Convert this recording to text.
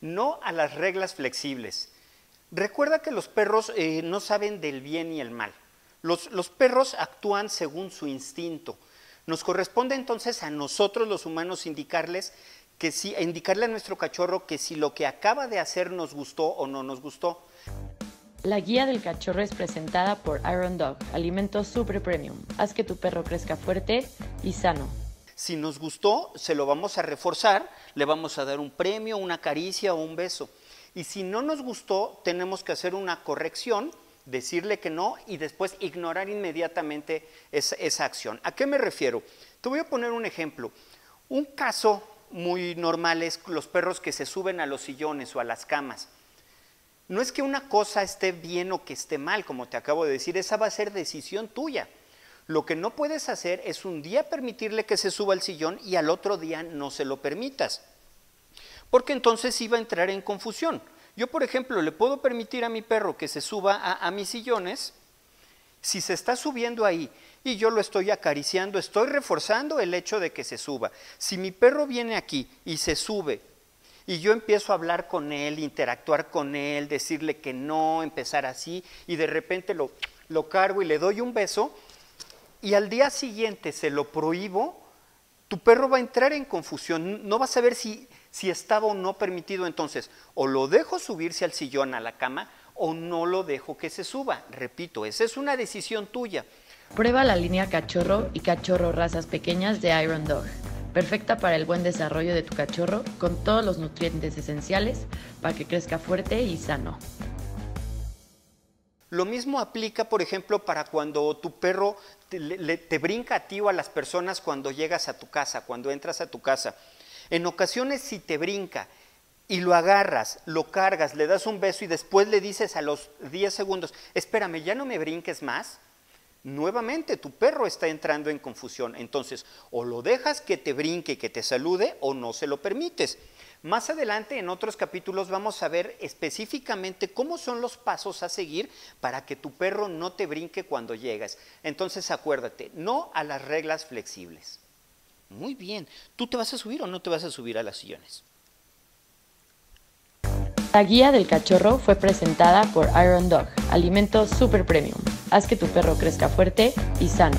no a las reglas flexibles. Recuerda que los perros eh, no saben del bien y el mal. Los, perros actúan según su instinto. Nos corresponde entonces a nosotros los humanos indicarles que si, indicarle a nuestro cachorro que si lo que acaba de hacer nos gustó o no nos gustó. La guía del cachorro es presentada por Iron Dog, alimento super premium. Haz que tu perro crezca fuerte y sano. Si nos gustó, se lo vamos a reforzar, le vamos a dar un premio, una caricia o un beso. Y si no nos gustó, tenemos que hacer una corrección, decirle que no y después ignorar inmediatamente esa, acción. ¿A qué me refiero? Te voy a poner un ejemplo. Un caso muy normal es los perros que se suben a los sillones o a las camas. No es que una cosa esté bien o que esté mal, como te acabo de decir, esa va a ser decisión tuya. Lo que no puedes hacer es un día permitirle que se suba al sillón y al otro día no se lo permitas, porque entonces iba a entrar en confusión. Yo, por ejemplo, le puedo permitir a mi perro que se suba a, mis sillones, si se está subiendo ahí y yo lo estoy acariciando, estoy reforzando el hecho de que se suba. Si mi perro viene aquí y se sube y yo empiezo a hablar con él, interactuar con él, decirle que no, empezar así y de repente lo cargo y le doy un beso, y al día siguiente se lo prohíbo, tu perro va a entrar en confusión, no va a saber si, si estaba o no permitido. Entonces, o lo dejo subirse al sillón, a la cama, o no lo dejo que se suba. Repito, esa es una decisión tuya. Prueba la línea cachorro y cachorro razas pequeñas de Iron Dog, perfecta para el buen desarrollo de tu cachorro con todos los nutrientes esenciales para que crezca fuerte y sano. Lo mismo aplica, por ejemplo, para cuando tu perro te, brinca a ti o a las personas cuando llegas a tu casa, cuando entras a tu casa. En ocasiones si te brinca y lo agarras, lo cargas, le das un beso y después le dices a los 10 segundos, espérame, ya no me brinques más, nuevamente tu perro está entrando en confusión. Entonces, o lo dejas que te brinque, que te salude, o no se lo permites. Más adelante en otros capítulos vamos a ver específicamente cómo son los pasos a seguir para que tu perro no te brinque cuando llegas. Entonces acuérdate, no a las reglas flexibles. Muy bien, ¿tú te vas a subir o no te vas a subir a las sillones? La guía del cachorro fue presentada por Iron Dog, alimento super premium. Haz que tu perro crezca fuerte y sano.